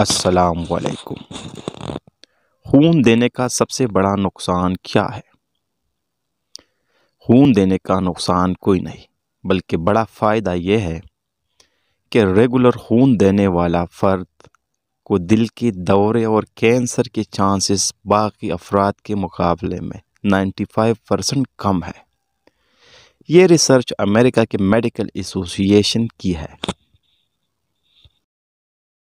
अस्सलाम वालेकुम खून देने का सबसे बड़ा नुकसान क्या है खून देने का नुकसान कोई नहीं बल्कि बड़ा फ़ायदा यह है कि रेगुलर खून देने वाला फ़र्द को दिल के दौरे और कैंसर के चांसेस बाकी अफराद के मुकाबले में 95 परसेंट कम है ये रिसर्च अमेरिका के मेडिकल एसोसिएशन की है